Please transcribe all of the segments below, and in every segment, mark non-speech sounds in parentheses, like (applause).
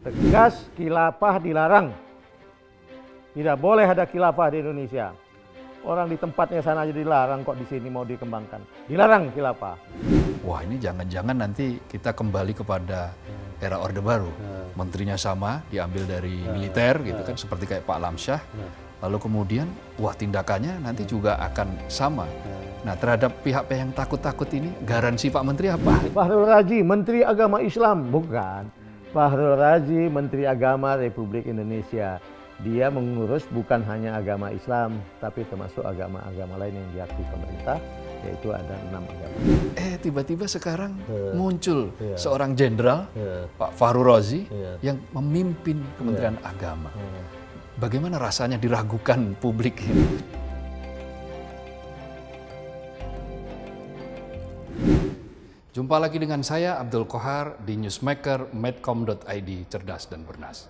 Tegas kilafah dilarang. Tidak boleh ada kilafah di Indonesia. Orang di tempatnya sana jadi dilarang kok di sini mau dikembangkan. Dilarang kilafah. Wah ini jangan-jangan nanti kita kembali kepada era Orde Baru. Nah. Menterinya sama, diambil dari nah. militer gitu nah. kan, seperti kayak Pak Lamsyah. Lalu kemudian, wah tindakannya nanti juga akan sama. Nah terhadap pihak-pihak yang takut-takut ini, garansi Pak Menteri apa? Pak Raji, Menteri Agama Islam. Bukan. Fahrul Razi, Menteri Agama Republik Indonesia. Dia mengurus bukan hanya agama Islam, tapi termasuk agama-agama lain yang diakui pemerintah, yaitu ada enam agama. Eh, tiba-tiba sekarang yeah. muncul yeah. seorang jenderal, yeah. Pak Fahrul Razi, yeah. yang memimpin ya. Kementerian yeah. Agama. Yeah. Bagaimana rasanya diragukan publik ini? Jumpa lagi dengan saya Abdul Kohar di newsmaker medcom.id cerdas dan bernas.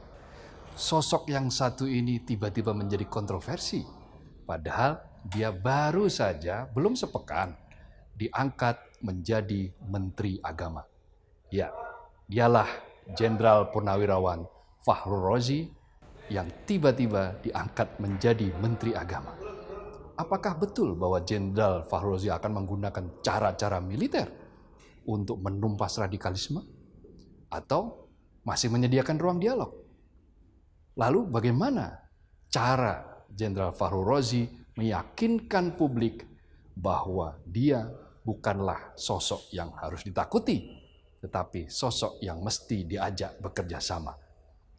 Sosok yang satu ini tiba-tiba menjadi kontroversi. Padahal dia baru saja belum sepekan diangkat menjadi menteri agama. Ya, dialah Jenderal Purnawirawan Fahrul Rozi yang tiba-tiba diangkat menjadi menteri agama. Apakah betul bahwa Jenderal Fahrul Rozi akan menggunakan cara-cara militer? untuk menumpas radikalisme atau masih menyediakan ruang dialog. Lalu bagaimana cara Jenderal Fahru Rozi meyakinkan publik bahwa dia bukanlah sosok yang harus ditakuti, tetapi sosok yang mesti diajak bekerja sama.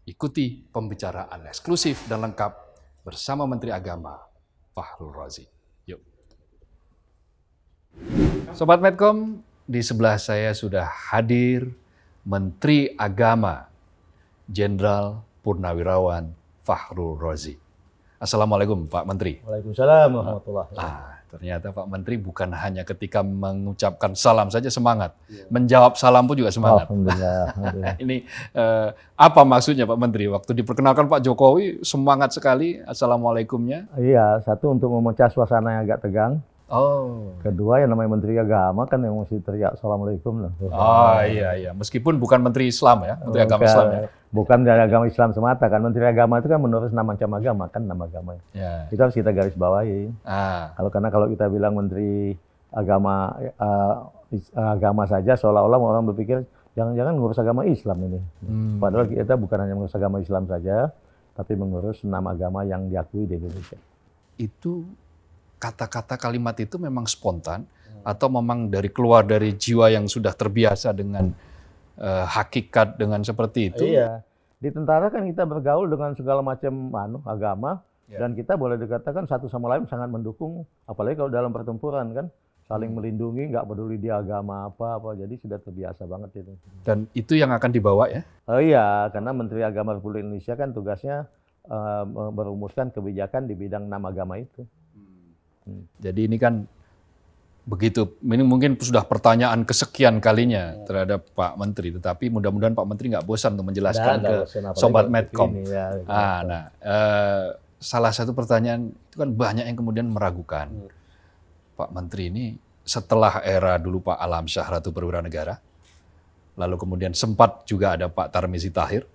Ikuti pembicaraan eksklusif dan lengkap bersama Menteri Agama Fahrul Rozi. Yuk. Sobat Medcom, di sebelah saya sudah hadir Menteri Agama Jenderal Purnawirawan Fahrul Rozi. Assalamualaikum Pak Menteri. Waalaikumsalam warahmatullahi ah, Ternyata Pak Menteri bukan hanya ketika mengucapkan salam saja semangat, ya. menjawab salam pun juga semangat. (laughs) alhamdulillah. Ini eh, apa maksudnya Pak Menteri? Waktu diperkenalkan Pak Jokowi semangat sekali assalamualaikumnya. Iya, satu untuk memecah suasana yang agak tegang. Oh. Kedua yang namanya Menteri Agama kan yang mesti teriak assalamualaikum lah. Oh iya iya. Meskipun bukan Menteri Islam ya, Menteri Agama Islam ya. Bukan dari agama Islam semata kan. Menteri Agama itu kan menurut nama macam agama kan nama agama. Yeah. Itu harus kita garis bawahi. Ah. Kalau karena kalau kita bilang Menteri Agama uh, agama saja seolah-olah orang berpikir jangan-jangan ngurus agama Islam ini. Hmm. Padahal kita bukan hanya mengurus agama Islam saja, tapi mengurus nama agama yang diakui di Indonesia. Itu kata-kata kalimat itu memang spontan hmm. atau memang dari keluar dari jiwa yang sudah terbiasa dengan uh, hakikat dengan seperti itu. Iya. Di tentara kan kita bergaul dengan segala macam anu agama yeah. dan kita boleh dikatakan satu sama lain sangat mendukung apalagi kalau dalam pertempuran kan saling hmm. melindungi nggak peduli dia agama apa apa jadi sudah terbiasa banget itu. Dan itu yang akan dibawa ya? Oh iya, karena Menteri Agama Republik Indonesia kan tugasnya eh, merumuskan kebijakan di bidang nama agama itu. Jadi ini kan begitu. Ini mungkin sudah pertanyaan kesekian kalinya ya. terhadap Pak Menteri, tetapi mudah-mudahan Pak Menteri nggak bosan untuk menjelaskan nah, ke sobat Medcom. Ya, ah, gitu. nah, eh, salah satu pertanyaan itu kan banyak yang kemudian meragukan hmm. Pak Menteri ini setelah era dulu Pak Alam Syah Ratu Perwira Negara, lalu kemudian sempat juga ada Pak Tarmizi Tahir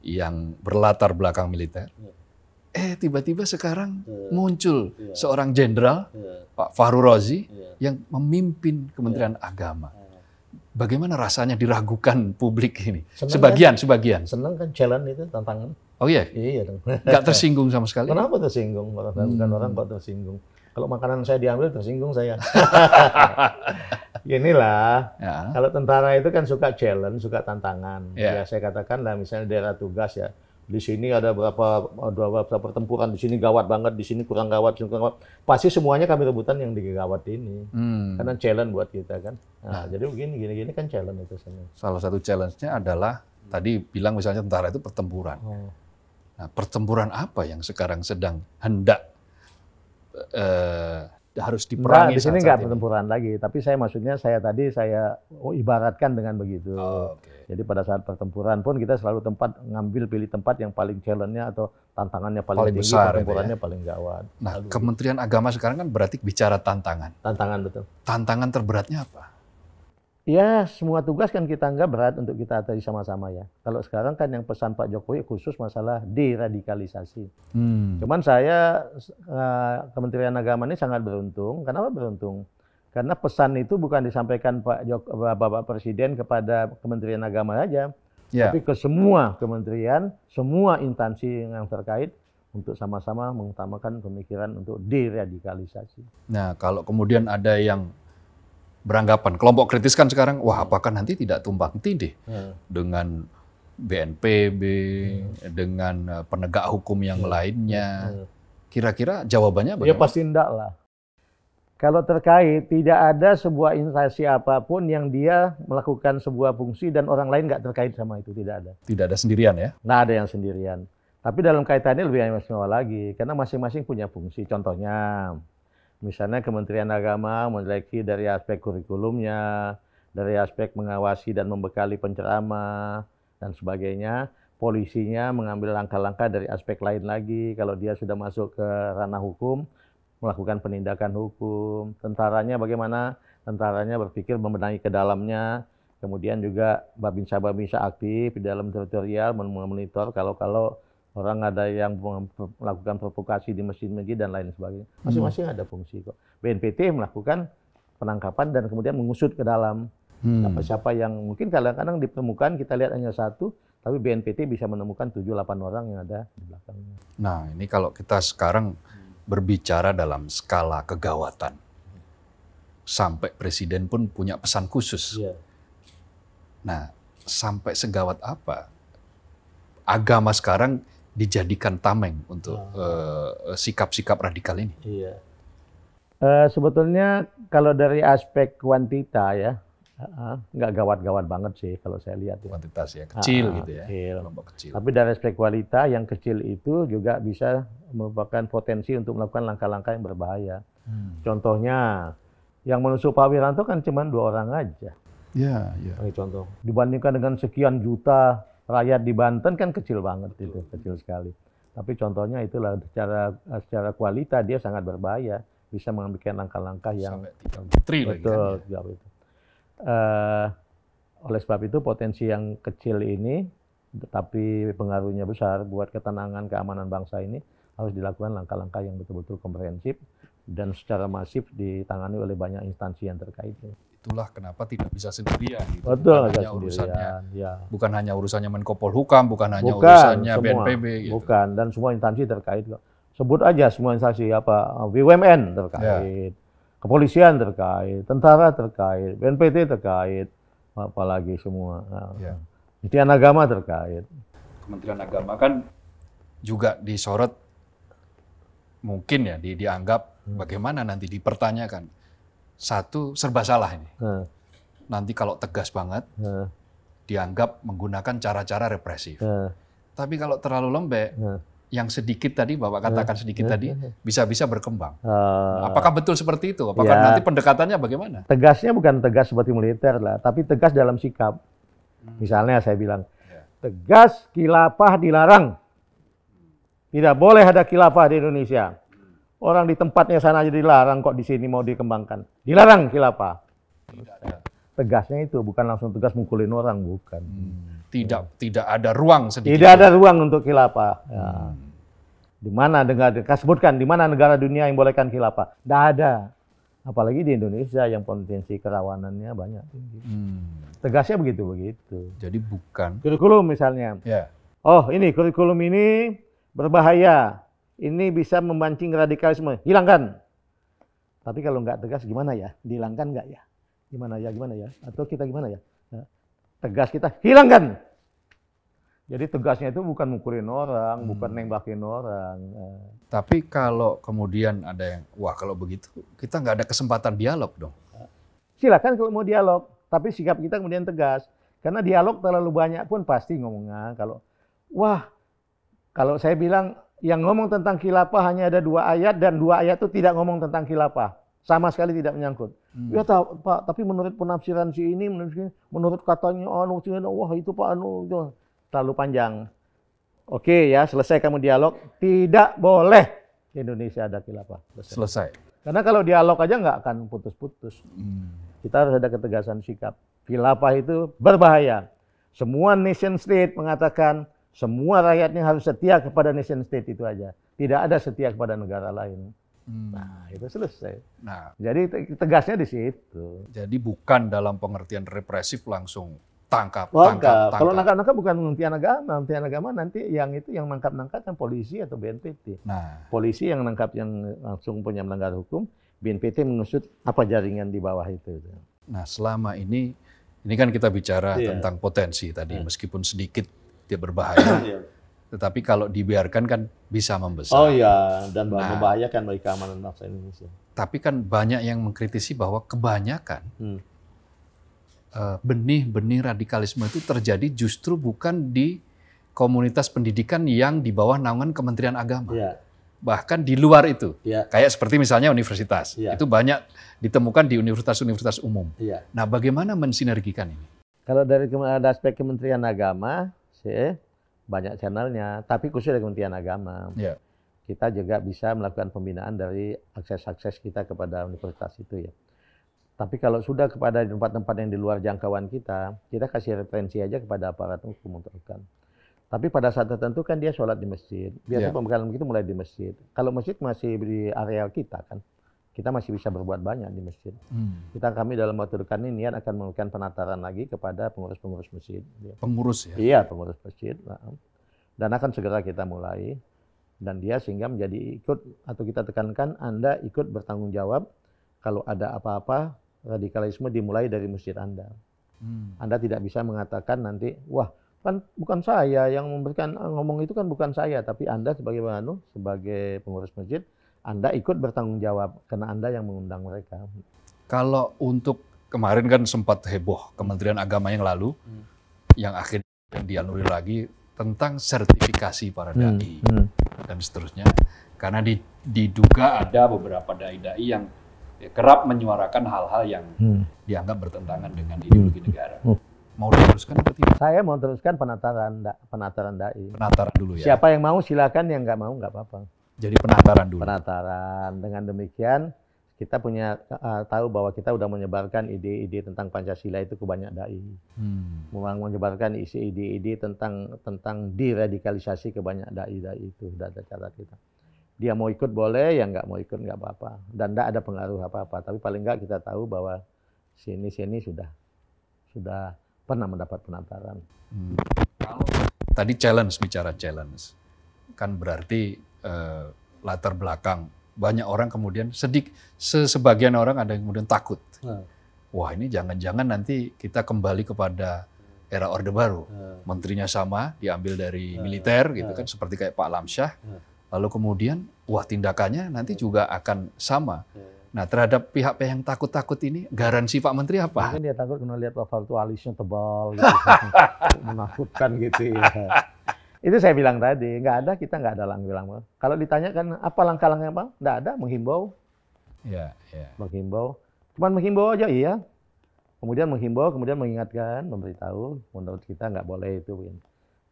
yang berlatar belakang militer. Ya eh tiba-tiba sekarang yeah. muncul yeah. seorang jenderal yeah. Pak Faru Rozi yeah. yang memimpin Kementerian yeah. Agama. Iya. Bagaimana rasanya diragukan publik ini? Senang kan? sebagian, kan? sebagian. Senang kan jalan itu tantangan. Oh iya. Iya dong. Gak tersinggung sama sekali. Kenapa tersinggung? Kalau hmm. orang kok tersinggung. Kalau makanan saya diambil tersinggung saya. (laughs) Inilah, ya. kalau tentara itu kan suka challenge, suka tantangan. Ya, ya saya katakan lah misalnya daerah tugas ya di sini ada berapa berapa pertempuran di sini gawat banget di sini kurang gawat sini kurang gawat pasti semuanya kami rebutan yang digawat ini hmm. karena challenge buat kita kan nah, nah. jadi begini gini gini kan challenge itu sebenarnya salah satu challenge-nya adalah tadi bilang misalnya tentara itu pertempuran oh. nah pertempuran apa yang sekarang sedang hendak eh, harus diperangi. Nah, di sini nggak pertempuran lagi, tapi saya maksudnya saya tadi saya oh, ibaratkan dengan begitu. Oh, okay. Jadi pada saat pertempuran pun kita selalu tempat ngambil pilih tempat yang paling challenge-nya atau tantangannya paling, paling tinggi, besar, gitu ya. pertempurannya ya? paling gawat. Nah, Lalu, Kementerian Agama sekarang kan berarti bicara tantangan. Tantangan betul. Tantangan terberatnya apa? ya semua tugas kan kita anggap berat untuk kita atasi sama-sama ya. Kalau sekarang kan yang pesan Pak Jokowi khusus masalah deradikalisasi. Hmm. Cuman saya eh, Kementerian Agama ini sangat beruntung. Kenapa beruntung? Karena pesan itu bukan disampaikan Pak Jok, eh, Bapak Presiden kepada Kementerian Agama saja, yeah. tapi ke semua kementerian, semua instansi yang terkait untuk sama-sama mengutamakan pemikiran untuk deradikalisasi. Nah, kalau kemudian ada yang beranggapan kelompok kritis kan sekarang wah apakah nanti tidak tumpang tindih hmm. dengan BNPB hmm. dengan eh, penegak hukum yang hmm. lainnya hmm. kira-kira jawabannya ya, bagaimana? Ya pasti enggak lah. Kalau terkait tidak ada sebuah instansi apapun yang dia melakukan sebuah fungsi dan orang lain nggak terkait sama itu tidak ada. Tidak ada sendirian ya? Nah ada yang sendirian. Tapi dalam kaitannya lebih istimewa lagi karena masing-masing punya fungsi. Contohnya Misalnya Kementerian Agama memiliki dari aspek kurikulumnya, dari aspek mengawasi dan membekali penceramah dan sebagainya. Polisinya mengambil langkah-langkah dari aspek lain lagi kalau dia sudah masuk ke ranah hukum melakukan penindakan hukum. Tentaranya bagaimana? Tentaranya berpikir membenahi ke dalamnya. Kemudian juga Babinsa-Babinsa aktif di dalam teritorial memonitor kalau-kalau Orang ada yang melakukan provokasi di masjid-masjid dan lain sebagainya. Masing-masing hmm. ada fungsi kok. BNPT melakukan penangkapan dan kemudian mengusut ke dalam hmm. siapa-siapa yang mungkin kadang-kadang ditemukan kita lihat hanya satu, tapi BNPT bisa menemukan tujuh, delapan orang yang ada di belakangnya. Nah ini kalau kita sekarang berbicara dalam skala kegawatan, sampai presiden pun punya pesan khusus. Yeah. Nah sampai segawat apa? Agama sekarang dijadikan tameng untuk ah. eh, eh, sikap-sikap uh, radikal ini? Iya. Uh, sebetulnya kalau dari aspek kuantita ya, uh, gawat-gawat banget sih kalau saya lihat. Ya. Kuantitas ya, kecil uh, gitu ya. Kecil. kecil. Tapi dari aspek kualitas yang kecil itu juga bisa merupakan potensi untuk melakukan langkah-langkah yang berbahaya. Hmm. Contohnya, yang menusuk Pak Wiranto kan cuma dua orang aja. Ya, yeah, ya. contoh. Dibandingkan dengan sekian juta rakyat di Banten kan kecil banget itu, kecil sekali. Tapi contohnya itulah secara secara kualitas dia sangat berbahaya, bisa mengambil langkah-langkah yang Sampai betul kan, ya. itu. Uh, oleh sebab itu potensi yang kecil ini tapi pengaruhnya besar buat ketenangan keamanan bangsa ini harus dilakukan langkah-langkah yang betul-betul komprehensif dan secara masif ditangani oleh banyak instansi yang terkait itulah kenapa tidak bisa sendirian. Gitu. Betul, bukan hanya sendirian, urusannya, ya. bukan hanya urusannya Menko Polhukam, bukan hanya urusannya semua, BNPB. Gitu. Bukan, dan semua instansi terkait Sebut aja semua instansi apa BUMN terkait, ya. kepolisian terkait, tentara terkait, BNPT terkait, apalagi semua. Ya. Kementerian Agama terkait. Kementerian Agama kan juga disorot mungkin ya di, dianggap hmm. bagaimana nanti dipertanyakan satu serba salah ini. Hmm. Nanti kalau tegas banget hmm. dianggap menggunakan cara-cara represif. Hmm. Tapi kalau terlalu lembek yang sedikit tadi Bapak katakan sedikit tadi bisa-bisa berkembang. Ah. Apakah betul seperti itu? Apakah ya. nanti pendekatannya bagaimana? Tegasnya bukan tegas seperti militer lah, tapi tegas dalam sikap. Hmm. Misalnya saya bilang ya. tegas kilapah dilarang. Tidak boleh ada kilapah di Indonesia. Orang di tempatnya sana aja dilarang kok di sini mau dikembangkan. Dilarang kilapa. Tegasnya itu bukan langsung tegas mukulin orang, bukan. Hmm. Tidak ya. tidak ada ruang sedikit. Tidak ada ruang untuk kilapa. Ya. Hmm. Di mana negara sebutkan di mana negara dunia yang bolehkan kilapa? Tidak ada. Apalagi di Indonesia yang potensi kerawanannya banyak Hmm. Tegasnya begitu begitu. Jadi bukan kurikulum misalnya. Yeah. Oh, ini kurikulum ini berbahaya ini bisa memancing radikalisme. Hilangkan. Tapi kalau nggak tegas gimana ya? Dihilangkan nggak ya? Gimana ya? Gimana ya? Atau kita gimana ya? ya. tegas kita hilangkan. Jadi tegasnya itu bukan mukulin orang, hmm. bukan nembakin orang. Ya. Tapi kalau kemudian ada yang, wah kalau begitu kita nggak ada kesempatan dialog dong. Silakan kalau mau dialog, tapi sikap kita kemudian tegas. Karena dialog terlalu banyak pun pasti ngomongnya kalau, wah kalau saya bilang yang ngomong tentang khilafah hanya ada dua ayat dan dua ayat itu tidak ngomong tentang khilafah. Sama sekali tidak menyangkut. Hmm. Ya tahu, Pak, tapi menurut penafsiran si ini, menurut, menurut katanya anu si ini, wah itu Pak anu itu terlalu panjang. Oke ya, selesai kamu dialog. Tidak boleh Indonesia ada khilafah. Selesai. selesai. Karena kalau dialog aja nggak akan putus-putus. Hmm. Kita harus ada ketegasan sikap. Khilafah itu berbahaya. Semua nation state mengatakan semua rakyatnya harus setia kepada nation state itu aja. Tidak ada setia kepada negara lain. Hmm. Nah, itu selesai. Nah, jadi tegasnya di situ. Jadi bukan dalam pengertian represif langsung tangkap, Wah, tangkap, tangkap. Kalau nangkap-nangkap bukan pengertian agama, pengertian agama nanti yang itu yang nangkap-nangkap kan polisi atau BNPT. Nah, polisi yang nangkap yang langsung punya melanggar hukum, BNPT mengusut apa jaringan di bawah itu. Nah, selama ini ini kan kita bicara yeah. tentang potensi tadi, yeah. meskipun sedikit dia berbahaya. (clears throat) Iya. Tetapi kalau dibiarkan kan bisa membesar. Oh iya, dan nah, membahayakan bagi keamanan bangsa Indonesia. Tapi kan banyak yang mengkritisi bahwa kebanyakan benih hmm. benih-benih radikalisme itu terjadi justru bukan di komunitas pendidikan yang di bawah naungan Kementerian Agama. Ya. Bahkan di luar itu. Ya. Kayak seperti misalnya universitas. Ya. Itu banyak ditemukan di universitas-universitas umum. Ya. Nah, bagaimana mensinergikan ini? Kalau dari aspek Kementerian Agama, banyak channelnya, tapi khusus dari Kementerian Agama. Yeah. Kita juga bisa melakukan pembinaan dari akses-akses kita kepada universitas itu ya. Tapi kalau sudah kepada tempat-tempat yang di luar jangkauan kita, kita kasih referensi aja kepada aparat hukum untuk kan. Tapi pada saat tertentu kan dia sholat di masjid. Biasanya yeah. pembekalan begitu mulai di masjid. Kalau masjid masih di areal kita kan kita masih bisa berbuat banyak di masjid. Hmm. Kita kami dalam waktu dekat ini niat akan melakukan penataran lagi kepada pengurus-pengurus masjid. Ya. Pengurus ya? Iya, pengurus masjid. Dan akan segera kita mulai. Dan dia sehingga menjadi ikut atau kita tekankan Anda ikut bertanggung jawab kalau ada apa-apa radikalisme dimulai dari masjid Anda. Hmm. Anda tidak bisa mengatakan nanti, wah kan bukan saya yang memberikan ngomong itu kan bukan saya, tapi Anda sebagai banu, sebagai pengurus masjid anda ikut bertanggung jawab karena Anda yang mengundang mereka. Kalau untuk kemarin kan sempat heboh Kementerian Agama yang lalu hmm. yang akhirnya dianulir lagi tentang sertifikasi para hmm, dai hmm. Hmm. dan seterusnya karena diduga ada beberapa dai-dai yang kerap menyuarakan hal-hal yang hmm. dianggap bertentangan dengan hmm. ideologi negara. Hmm. Mau diteruskan atau tidak? Saya mau teruskan penataran da penataran dai. Penataran dulu ya. Siapa yang mau silakan, yang nggak mau nggak apa-apa. Jadi penataran dulu. Penataran. Dengan demikian kita punya uh, tahu bahwa kita sudah menyebarkan ide-ide tentang Pancasila itu ke banyak dai. Hmm. Menyebarkan isi ide-ide tentang tentang diradikalisasi ke banyak dai-dai itu sudah ada cara kita. Dia mau ikut boleh, yang nggak mau ikut nggak apa-apa. Dan nggak ada pengaruh apa-apa. Tapi paling nggak kita tahu bahwa sini-sini sudah sudah pernah mendapat penataran. Hmm. Kalau tadi challenge bicara challenge, kan berarti uh, latar belakang. Banyak orang kemudian sedik, sebagian orang ada yang kemudian takut. Hmm. Wah ini jangan-jangan nanti kita kembali kepada era Orde Baru. Hmm. Menterinya sama, diambil dari hmm. militer gitu kan, seperti kayak Pak Lamsyah. Lalu kemudian, wah tindakannya nanti juga akan sama. Nah terhadap pihak-pihak yang takut-takut ini, garansi Pak Menteri apa? Mungkin dia takut karena lihat waktu alisnya tebal, gitu. (laughs) menakutkan gitu ya itu saya bilang tadi, nggak ada kita nggak ada lang bilang. Kalau ditanyakan apa langkah-langkah bang, nggak ada menghimbau. Ya, ya. Menghimbau, cuman menghimbau aja iya. Kemudian menghimbau, kemudian mengingatkan, memberitahu, menurut kita nggak boleh itu.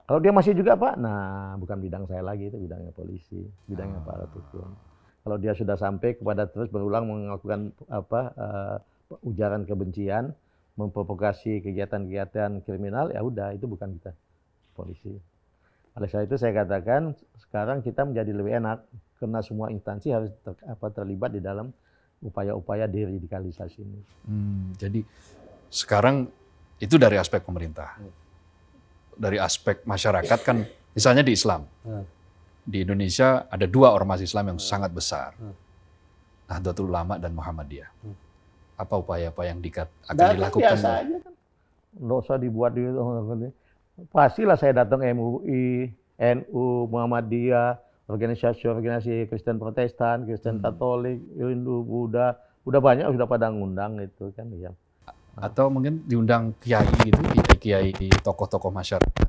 Kalau dia masih juga pak, nah bukan bidang saya lagi itu bidangnya polisi, bidangnya oh. Ah. para hukum. Kalau dia sudah sampai kepada terus berulang melakukan apa uh, ujaran kebencian, memprovokasi kegiatan-kegiatan kriminal, ya udah itu bukan kita polisi. Oleh sebab itu saya katakan sekarang kita menjadi lebih enak karena semua instansi harus ter, apa, terlibat di dalam upaya-upaya deradikalisasi ini. Hmm, jadi sekarang itu dari aspek pemerintah. Hmm. Dari aspek masyarakat kan misalnya di Islam. Hmm. Di Indonesia ada dua ormas Islam yang hmm. sangat besar. Nahdlatul Ulama dan Muhammadiyah. Apa upaya-upaya yang dikat, akan dilakukan? Biasa aja kan. Nggak usah dibuat di gitu pastilah saya datang MUI, NU, Muhammadiyah, organisasi-organisasi Kristen Protestan, Kristen hmm. Katolik, Hindu, Buddha, udah banyak sudah pada ngundang itu kan ya. Atau mungkin diundang kiai gitu, kiai tokoh-tokoh masyarakat.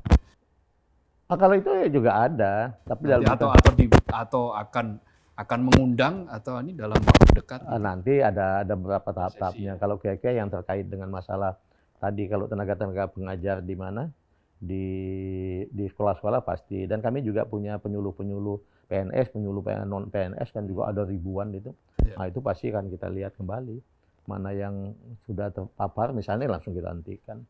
Nah, kalau itu ya juga ada, tapi nanti dalam atau itu... atau di atau akan akan mengundang atau ini dalam waktu dekat. Ah, gitu. Nanti ada ada beberapa tahap-tahapnya. Kalau kiai-kiai yang terkait dengan masalah tadi kalau tenaga-tenaga pengajar di mana di di sekolah-sekolah pasti dan kami juga punya penyuluh-penyuluh PNS, penyuluh non PNS kan juga ada ribuan itu. Ya. Nah, itu pasti kan kita lihat kembali mana yang sudah terpapar misalnya langsung kita hentikan.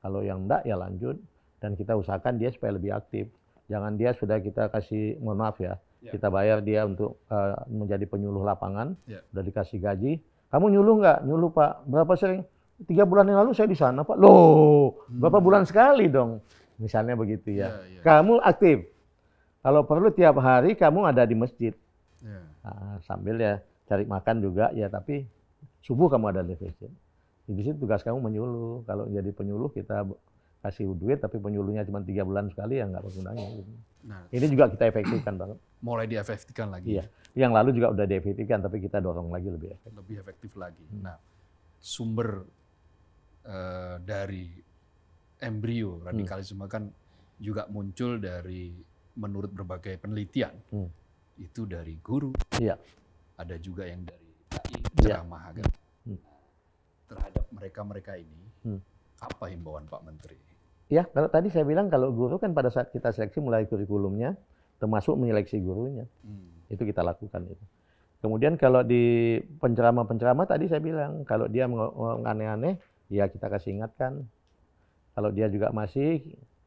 Kalau yang enggak ya lanjut dan kita usahakan dia supaya lebih aktif. Jangan dia sudah kita kasih mohon maaf ya, ya. kita bayar dia untuk uh, menjadi penyuluh lapangan, ya. udah dikasih gaji, kamu nyuluh nggak? Nyuluh Pak. Berapa sering? tiga bulan yang lalu saya di sana Pak. Loh, hmm. berapa bulan sekali dong? Misalnya begitu ya. Yeah, yeah. Kamu aktif. Kalau perlu tiap hari kamu ada di masjid. Yeah. Iya. Nah, sambil ya cari makan juga ya, tapi subuh kamu ada di masjid. Di situ tugas kamu menyuluh. Kalau jadi penyuluh kita kasih duit tapi penyuluhnya cuma tiga bulan sekali ya nggak bergunanya. Gitu. Nah, ini juga kita efektifkan banget. Mulai diefektifkan lagi. ya Yang lalu juga udah diefektifkan tapi kita dorong lagi lebih efektif. Lebih efektif lagi. Hmm. Nah, sumber Eh, dari embrio hmm. radikalisme hmm. kan juga muncul dari menurut berbagai penelitian hmm. itu dari guru ya. ada juga yang dari iya. ceramah ya. agama hmm. terhadap mereka-mereka ini hmm. apa himbauan Pak Menteri ya kalau tadi saya bilang kalau guru kan pada saat kita seleksi mulai kurikulumnya termasuk menyeleksi gurunya hmm. itu kita lakukan itu kemudian kalau di penceramah-penceramah tadi saya bilang kalau dia aneh-aneh ya kita kasih ingatkan. Kalau dia juga masih,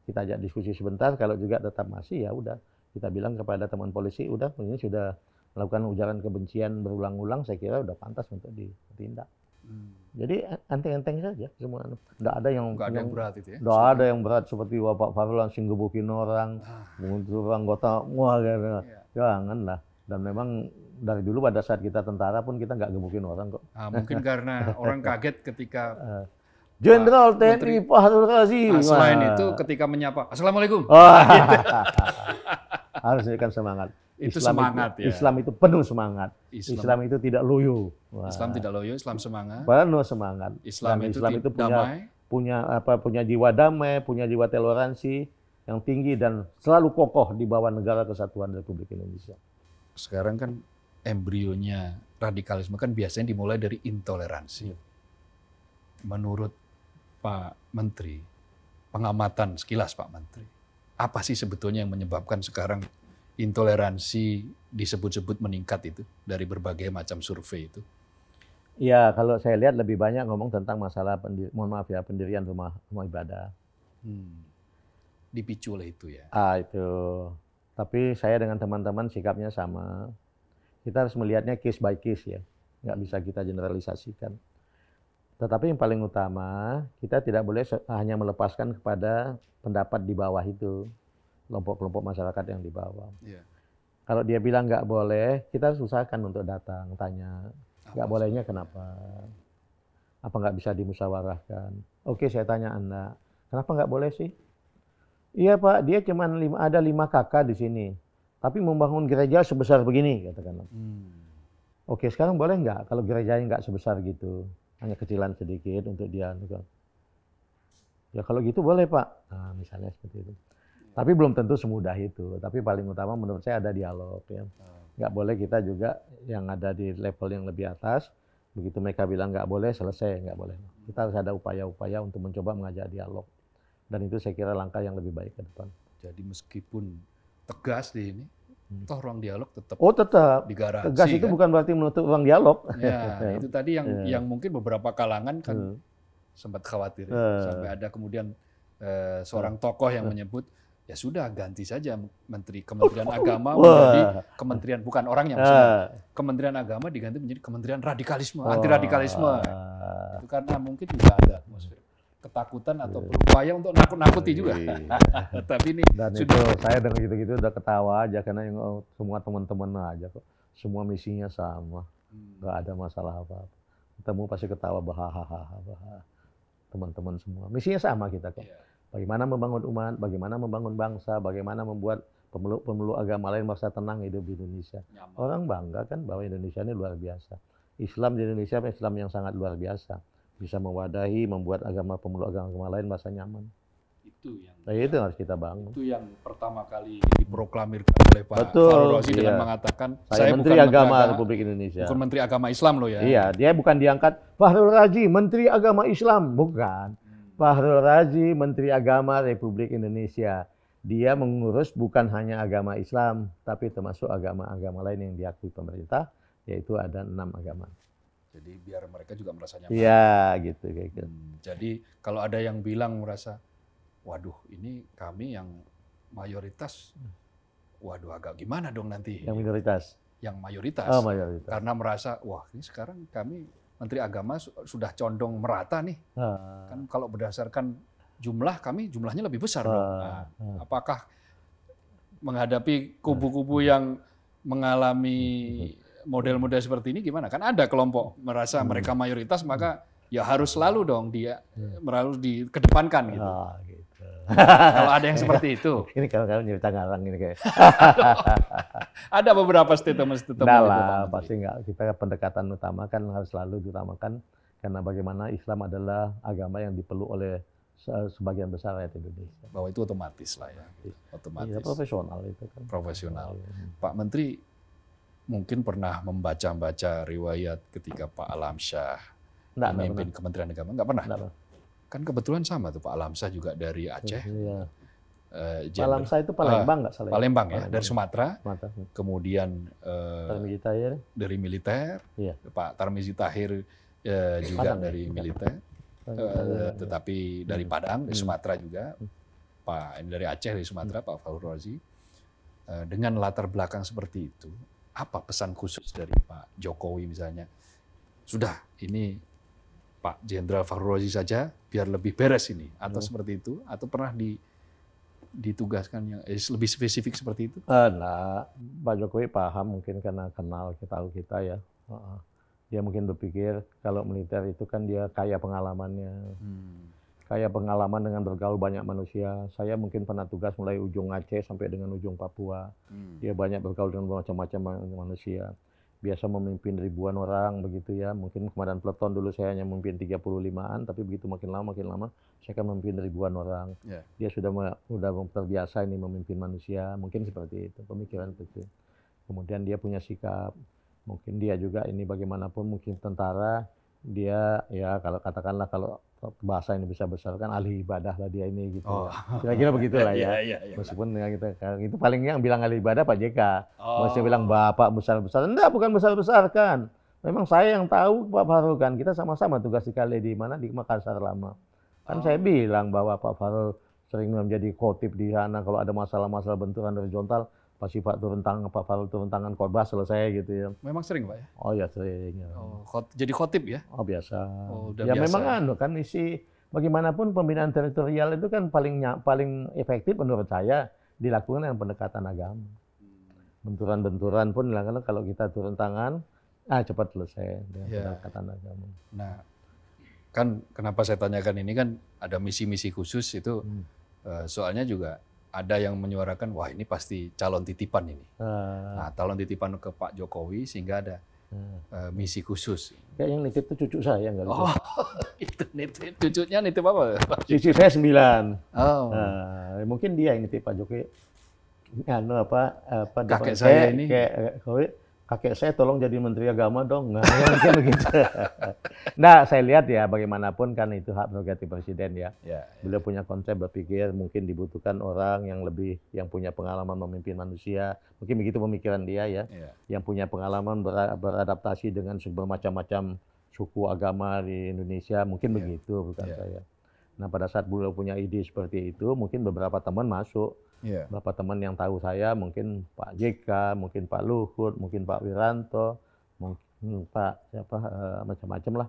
kita ajak diskusi sebentar. Kalau juga tetap masih, ya udah. Kita bilang kepada teman polisi, udah ini sudah melakukan ujaran kebencian berulang-ulang, saya kira udah pantas untuk ditindak. Hmm. Jadi enteng-enteng saja semua. Tidak ada yang Nggak ada yang berat itu ya. Tidak ada yang berat seperti Bapak Farul langsung gebukin orang, ah. anggota wah Ya. Janganlah dan memang dari dulu pada saat kita tentara pun kita nggak gemukin orang kok. Ah, mungkin karena (laughs) orang kaget ketika eh, Jenderal TNI Pak Harun Razi. Ah, selain itu ketika menyapa, Assalamualaikum. Oh. Gitu. (laughs) Harus semangat. Itu Islam semangat itu, ya. Islam itu penuh semangat. Islam, Islam itu tidak loyo. Wah. Islam tidak loyo, Islam semangat. Penuh semangat. Islam, itu itu, Islam itu punya damai. punya apa punya jiwa damai, punya jiwa toleransi yang tinggi dan selalu kokoh di bawah negara kesatuan Republik Indonesia sekarang kan embrionya radikalisme kan biasanya dimulai dari intoleransi. Iya. Menurut Pak Menteri, pengamatan sekilas Pak Menteri, apa sih sebetulnya yang menyebabkan sekarang intoleransi disebut-sebut meningkat itu dari berbagai macam survei itu? Ya, kalau saya lihat lebih banyak ngomong tentang masalah pendiri, mohon maaf ya pendirian rumah rumah ibadah. Hmm. Dipicu oleh itu ya. Ah itu tapi saya dengan teman-teman sikapnya sama. Kita harus melihatnya case by case ya. Nggak bisa kita generalisasikan. Tetapi yang paling utama, kita tidak boleh hanya melepaskan kepada pendapat di bawah itu. Kelompok-kelompok masyarakat yang di bawah. Yeah. Kalau dia bilang nggak boleh, kita harus usahakan untuk datang, tanya. Nggak bolehnya kenapa? Apa nggak bisa dimusyawarahkan? Oke, saya tanya Anda. Kenapa nggak boleh sih? Iya Pak, dia cuma lima, ada lima kakak di sini. Tapi membangun gereja sebesar begini, katakanlah. Hmm. Oke, sekarang boleh nggak kalau gerejanya nggak sebesar gitu? Hanya kecilan sedikit untuk dia. Gitu. Ya kalau gitu boleh Pak. Nah, misalnya seperti itu. Tapi belum tentu semudah itu. Tapi paling utama menurut saya ada dialog ya. Nggak boleh kita juga yang ada di level yang lebih atas, begitu mereka bilang nggak boleh, selesai nggak boleh. Kita harus ada upaya-upaya untuk mencoba mengajak dialog dan itu saya kira langkah yang lebih baik ke depan. Jadi meskipun tegas di ini, hmm. toh ruang dialog tetap oh tetap digaransi. Tegas itu kan? bukan berarti menutup ruang dialog. Ya, (laughs) ya, itu tadi yang ya. yang mungkin beberapa kalangan kan hmm. sempat khawatir uh. Ya. sampai ada kemudian eh, seorang tokoh yang ya. menyebut ya sudah ganti saja menteri Kementerian (laughs) Agama menjadi Kementerian bukan orang yang uh. Kementerian Agama diganti menjadi Kementerian Radikalisme, oh. anti radikalisme. Itu karena mungkin juga ada atmosfer ketakutan atau yeah. berupaya untuk nakut-nakuti iya. juga. (laughs) Tapi ini Dan sudah itu, saya dengan gitu-gitu udah ketawa aja karena yang, oh, semua teman-teman aja kok semua misinya sama. Hmm. nggak ada masalah apa-apa. Ketemu pasti ketawa bahahaha Teman-teman semua misinya sama kita kok. Iya. Bagaimana membangun umat, bagaimana membangun bangsa, bagaimana membuat pemeluk-pemeluk agama lain merasa tenang hidup di Indonesia. Orang bangga kan bahwa Indonesia ini luar biasa. Islam di Indonesia Islam yang sangat luar biasa bisa mewadahi, membuat agama pemeluk agama-agama lain merasa nyaman. Itu yang nah, itu yang harus kita bangun. Itu yang pertama kali diproklamirkan oleh Pak Betul, Farurosi iya. dengan mengatakan saya, saya Menteri bukan Agama Menteri Agama Republik Indonesia. Bukan Menteri Agama Islam loh ya. Iya, dia bukan diangkat Fahrul Razi Menteri Agama Islam, bukan. Hmm. Fahrul Razi Menteri Agama Republik Indonesia. Dia mengurus bukan hanya agama Islam, tapi termasuk agama-agama lain yang diakui pemerintah, yaitu ada enam agama. Jadi biar mereka juga merasa nyaman. Iya, gitu kayak gitu. Hmm, jadi kalau ada yang bilang merasa waduh ini kami yang mayoritas waduh agak gimana dong nanti. Yang minoritas. Yang mayoritas. Oh, mayoritas. Karena merasa wah ini sekarang kami Menteri Agama sudah condong merata nih. Ah. Kan kalau berdasarkan jumlah kami jumlahnya lebih besar ah, dong. Nah, ah. apakah menghadapi ah. kubu-kubu yang mengalami hmm, hmm, hmm model-model seperti ini gimana? Kan ada kelompok merasa hmm. mereka mayoritas hmm. maka ya harus selalu dong dia harus hmm. dikedepankan gitu. Oh, gitu. (laughs) kalau ada yang seperti itu. (laughs) Ini kalau kalian cerita ngarang ini kayak. (laughs) ada beberapa statement-statement nah, itu. Lah, pasti enggak. Kita pendekatan utama kan harus selalu diutamakan karena bagaimana Islam adalah agama yang diperlu oleh sebagian besar rakyat Indonesia. Bahwa itu otomatis lah ya. Otomatis. Ya, profesional itu kan. Profesional. Iya. Pak Menteri mungkin pernah membaca-baca riwayat ketika Pak Alamsyah enggak, memimpin enggak Kementerian Agama. Enggak pernah? Enggak. Kan kebetulan sama tuh Pak Alamsyah juga dari Aceh. Iya. Uh, Pak Alamsyah itu Palembang nggak uh, salah? Ya? Palembang ya, Palembang. dari Sumatera. Kemudian uh, Tarmizi Tahir. dari militer. Iya. Pak Tarmizi Tahir uh, juga Padang, ya? dari ya? militer. Uh, tetapi dari hmm. Padang, dari hmm. Sumatera juga. Hmm. Pak ini dari Aceh, dari Sumatera, Pak Fahrul Razi. dengan latar belakang seperti itu, apa pesan khusus dari Pak Jokowi misalnya? Sudah, ini Pak Jenderal Fahrul Rozi saja biar lebih beres ini atau hmm. seperti itu atau pernah di ditugaskan yang eh, lebih spesifik seperti itu? Nah, Pak Jokowi paham mungkin karena kenal kita tahu kita ya. Dia mungkin berpikir kalau militer itu kan dia kaya pengalamannya, hmm kayak pengalaman dengan bergaul banyak manusia. Saya mungkin pernah tugas mulai ujung Aceh sampai dengan ujung Papua. Hmm. Dia banyak bergaul dengan macam-macam manusia. Biasa memimpin ribuan orang begitu ya. Mungkin kemarin peleton dulu saya hanya memimpin 35-an, tapi begitu makin lama makin lama saya akan memimpin ribuan orang. Yeah. Dia sudah sudah terbiasa ini memimpin manusia, mungkin seperti itu pemikiran seperti itu. Kemudian dia punya sikap. Mungkin dia juga ini bagaimanapun mungkin tentara dia ya kalau katakanlah kalau bahasa ini besar kan ahli ibadah lah dia ini gitu. kira oh. ya. Kira-kira (laughs) begitulah iya, ya. ya, ya, ya Meskipun dengan kita itu paling yang bilang ahli ibadah Pak JK. Oh. Masih bilang bapak besar-besar. Enggak, bukan besar-besar kan. Memang saya yang tahu Pak Farul kan. Kita sama-sama tugas di kali di mana di Makassar lama. Kan oh. saya bilang bahwa Pak Farul sering menjadi khotib di sana kalau ada masalah-masalah benturan horizontal Pak turun tangan, Pak Fal turun tangan khotbah selesai gitu ya. Memang sering Pak ya? Oh iya, ya sering. Oh, khot, jadi khotib ya? Oh biasa. Oh, udah ya biasa. memang kan, kan isi bagaimanapun pembinaan teritorial itu kan paling paling efektif menurut saya dilakukan dengan pendekatan agama. Hmm. Benturan-benturan pun dilakukan kalau kita turun tangan, ah cepat selesai dengan ya. pendekatan agama. Nah, kan kenapa saya tanyakan ini kan ada misi-misi khusus itu hmm. Eh, soalnya juga ada yang menyuarakan wah ini pasti calon titipan ini. Hmm. Nah, calon titipan ke Pak Jokowi sehingga ada hmm. uh, misi khusus. kayak yang nitip itu cucu saya yang lupa. Oh, (laughs) itu nitip cucunya nitip apa? Cucu saya sembilan. Oh. Nah, mungkin dia yang nitip Pak Jokowi. Anu apa apa kakek saya kayak, ini. Kayak, kayak, kakek saya tolong jadi menteri agama dong. Nah, begitu. (laughs) Gitu. nah, saya lihat ya bagaimanapun kan itu hak prerogatif presiden ya. ya, ya. Beliau punya konsep berpikir mungkin dibutuhkan orang yang lebih yang punya pengalaman memimpin manusia. Mungkin begitu pemikiran dia ya. ya. Yang punya pengalaman ber beradaptasi dengan bermacam-macam suku agama di Indonesia, mungkin ya. begitu bukan ya. saya. Nah, pada saat beliau punya ide seperti itu, mungkin beberapa teman masuk Yeah. beberapa teman yang tahu saya, mungkin Pak JK, mungkin Pak Luhut, mungkin Pak Wiranto, mungkin Pak siapa eh, macam-macam lah.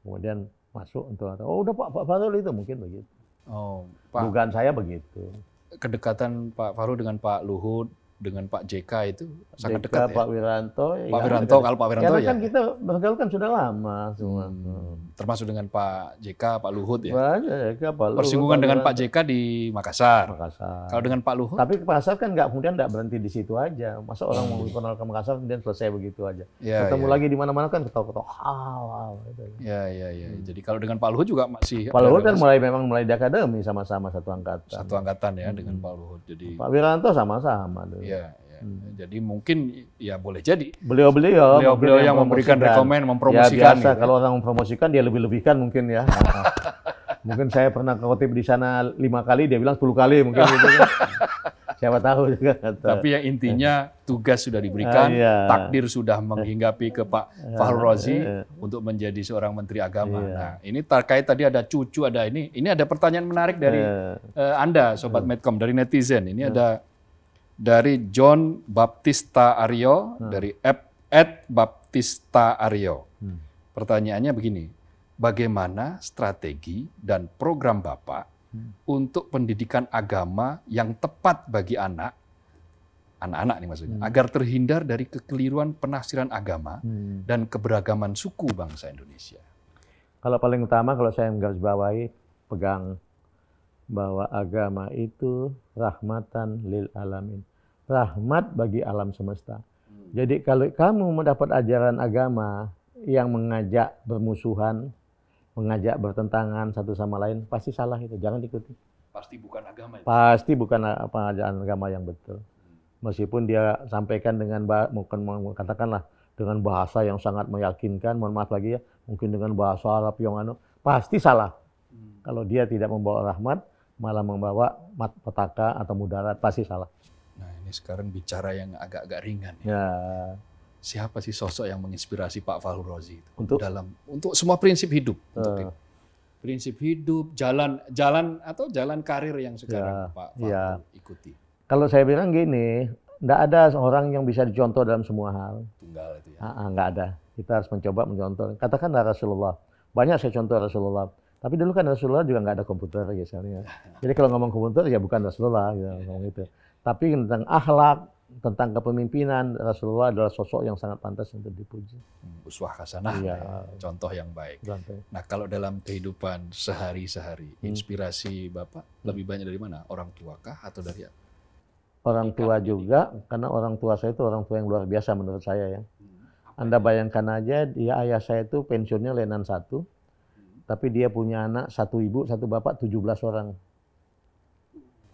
Kemudian masuk untuk oh udah Pak Pak Farul itu mungkin begitu. Oh, Pak. Dugaan saya begitu. Kedekatan Pak Farul dengan Pak Luhut dengan Pak JK itu sangat dekat Pak ya. Pak Wiranto. Ya Pak ya, Wiranto kalau Pak Wiranto karena ya. Karena kan kita bergaul kan sudah lama semua. Hmm. Termasuk dengan Pak JK, Pak Luhut ya. Banyak, ya, Pak Luhut. Persinggungan Pak dengan Pak JK di Makassar. Makassar. Kalau dengan Pak Luhut. Tapi Makassar kan nggak kemudian nggak berhenti di situ aja. Masa orang hmm. mau kenal ke Makassar kemudian selesai begitu aja. Ya, Ketemu ya. lagi di mana-mana kan ketawa-ketawa. Ah, wow, gitu. Ya. ya, ya, ya. Hmm. Jadi kalau dengan Pak Luhut juga masih. Pak Luhut kan mulai memang mulai di akademi sama-sama satu angkatan. Satu angkatan ya hmm. dengan Pak Luhut. Jadi. Pak Wiranto sama-sama. Ya, ya. Hmm. Jadi mungkin ya boleh jadi. Beliau-beliau beliau-beliau yang, memberikan rekomen mempromosikan. Ya, biasa gitu. kalau orang mempromosikan dia lebih-lebihkan mungkin ya. (laughs) mungkin saya pernah kutip di sana lima kali dia bilang sepuluh kali mungkin (laughs) gitu kan. Siapa tahu juga. Tapi yang intinya tugas sudah diberikan, ah, iya. takdir sudah menghinggapi ke Pak (laughs) ah, Fahru Rozi iya. Eh. untuk menjadi seorang menteri agama. Iya. Nah, ini terkait tadi ada cucu, ada ini. Ini ada pertanyaan menarik dari uh, Anda sobat hmm. Medcom dari netizen. Ini hmm. ada dari John Baptista Aryo hmm. dari Ed Baptista Aryo. Hmm. Pertanyaannya begini, bagaimana strategi dan program Bapak hmm. untuk pendidikan agama yang tepat bagi anak, anak-anak nih maksudnya, hmm. agar terhindar dari kekeliruan penafsiran agama hmm. dan keberagaman suku bangsa Indonesia? Kalau paling utama kalau saya menggarisbawahi pegang bahwa agama itu rahmatan lil alamin. Rahmat bagi alam semesta. Hmm. Jadi kalau kamu mendapat ajaran agama yang mengajak bermusuhan, mengajak bertentangan satu sama lain, pasti salah itu. Jangan ikuti Pasti bukan agama. Itu. Pasti bukan pengajaran agama yang betul. Hmm. Meskipun dia sampaikan dengan mungkin katakanlah dengan bahasa yang sangat meyakinkan, mohon maaf lagi ya, mungkin dengan bahasa Arab yang anu, pasti salah. Hmm. Kalau dia tidak membawa rahmat, malah membawa petaka atau mudarat pasti salah. Nah ini sekarang bicara yang agak-agak ringan ya. ya. Siapa sih sosok yang menginspirasi Pak Fahru Rozi itu? Untuk dalam untuk semua prinsip hidup. Uh. prinsip hidup, jalan jalan atau jalan karir yang sekarang ya. Pak Fahru ya. ikuti. Kalau saya bilang gini, nggak ada seorang yang bisa dicontoh dalam semua hal. Tunggal itu ya. Ah, nggak ada. Kita harus mencoba mencontoh. Katakanlah Rasulullah. Banyak saya contoh Rasulullah tapi dulu kan Rasulullah juga nggak ada komputer ya, misalnya. (laughs) Jadi kalau ngomong komputer ya bukan Rasulullah ya, gitu, ngomong itu. Tapi tentang akhlak, tentang kepemimpinan Rasulullah adalah sosok yang sangat pantas untuk dipuji. Hmm, uswah hasanah, iya. ya. contoh yang baik. Contoh. Nah kalau dalam kehidupan sehari-sehari, hmm. inspirasi Bapak lebih banyak dari mana? Orang tua kah atau dari apa? Orang tua juga, karena orang tua saya itu orang tua yang luar biasa menurut saya ya. Hmm, Anda bayangkan aja, dia ayah saya itu pensiunnya Lenan satu, tapi dia punya anak satu ibu, satu bapak, 17 orang.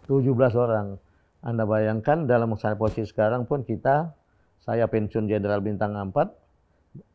17 orang. Anda bayangkan dalam saya posisi sekarang pun kita, saya pensiun jenderal bintang 4,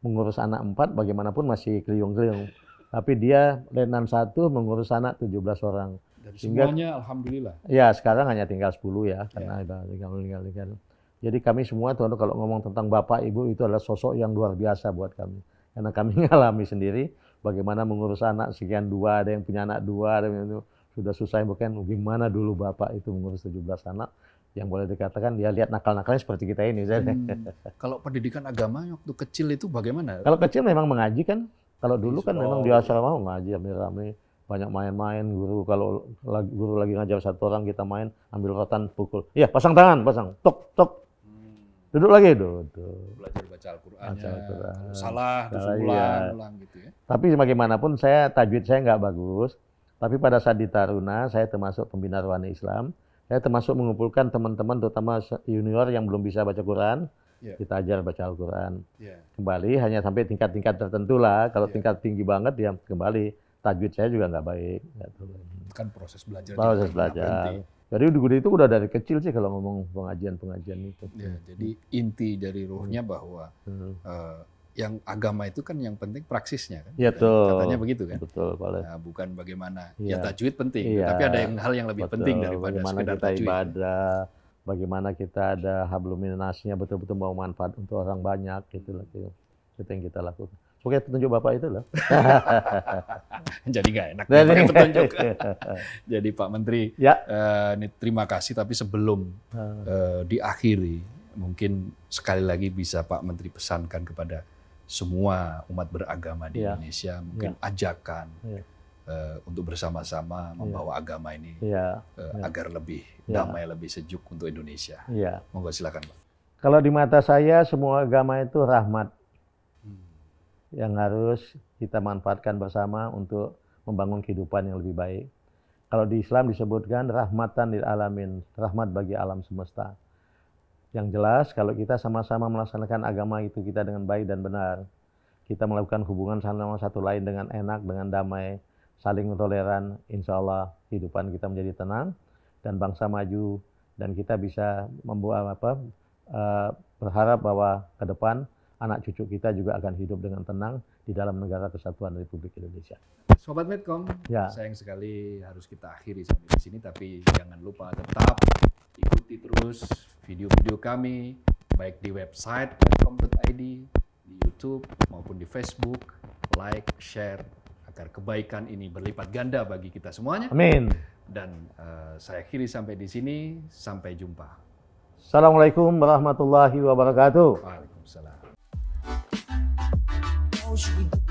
mengurus anak 4, bagaimanapun masih keliung-keliung. Tapi dia Lenan satu mengurus anak 17 orang. Dan Sehingga, semuanya alhamdulillah. Ya, sekarang hanya tinggal 10 ya, ya, karena ya. tinggal tinggal tinggal. Jadi kami semua tuan kalau ngomong tentang bapak ibu itu adalah sosok yang luar biasa buat kami. Karena kami (laughs) ngalami sendiri bagaimana mengurus anak sekian dua, ada yang punya anak dua, ada yang sudah susah bukan gimana dulu bapak itu mengurus 17 anak yang boleh dikatakan dia lihat nakal-nakalnya seperti kita ini. Hmm. Kalau pendidikan agama waktu kecil itu bagaimana? Kalau kecil memang mengaji kan. Kalau dulu kan memang di asrama mengaji rame-rame banyak main-main guru kalau guru lagi ngajar satu orang kita main ambil rotan pukul Iya, pasang tangan pasang tok tok duduk lagi duduk belajar baca Al-Qur'an Al salah terus ulang, iya. ulang gitu ya tapi bagaimanapun saya tajwid saya nggak bagus tapi pada saat di Taruna saya termasuk pembina ruhani Islam saya termasuk mengumpulkan teman-teman terutama junior yang belum bisa baca Quran yeah. kita ajar baca Al-Quran yeah. kembali hanya sampai tingkat-tingkat tertentu lah kalau yeah. tingkat tinggi banget ya kembali tajwid saya juga nggak baik kan proses belajar proses belajar jadi udah itu udah dari kecil sih kalau ngomong pengajian-pengajian itu. Ya, jadi inti dari ruhnya hmm. bahwa hmm. uh, yang agama itu kan yang penting praksisnya kan. Ya, betul. Katanya begitu kan. Betul, Pak. Nah, bukan bagaimana ya, ya tajwid penting, ya, tapi ada yang hal yang lebih betul. penting daripada bagaimana sekedar kita tajwid. ibadah, bagaimana kita ada habluminasnya betul-betul mau manfaat untuk orang banyak gitu loh. Gitu. Itu yang kita lakukan pokoknya petunjuk Bapak itu loh. (laughs) Jadi nggak enak. Jadi petunjuk. (laughs) Jadi Pak Menteri, ya. uh, ini terima kasih. Tapi sebelum uh, diakhiri, mungkin sekali lagi bisa Pak Menteri pesankan kepada semua umat beragama di ya. Indonesia, mungkin ya. ajakan ya. Uh, untuk bersama-sama ya. membawa ya. agama ini ya. Uh, ya. agar lebih ya. damai, ya. lebih sejuk untuk Indonesia. Ya. Monggo silakan Pak. Kalau di mata saya semua agama itu rahmat yang harus kita manfaatkan bersama untuk membangun kehidupan yang lebih baik. Kalau di Islam disebutkan rahmatan lil alamin, rahmat bagi alam semesta. Yang jelas kalau kita sama-sama melaksanakan agama itu kita dengan baik dan benar, kita melakukan hubungan sama satu lain dengan enak, dengan damai, saling toleran, insya Allah kehidupan kita menjadi tenang dan bangsa maju dan kita bisa membuat apa eh, berharap bahwa ke depan anak cucu kita juga akan hidup dengan tenang di dalam negara kesatuan Republik Indonesia. Sobat Medcom, ya. sayang sekali harus kita akhiri sampai di sini, tapi jangan lupa tetap ikuti terus video-video kami, baik di website medcom.id, di YouTube maupun di Facebook, like, share, agar kebaikan ini berlipat ganda bagi kita semuanya. Amin. Dan uh, saya akhiri sampai di sini. Sampai jumpa. Assalamualaikum warahmatullahi wabarakatuh. Waalaikumsalam. should we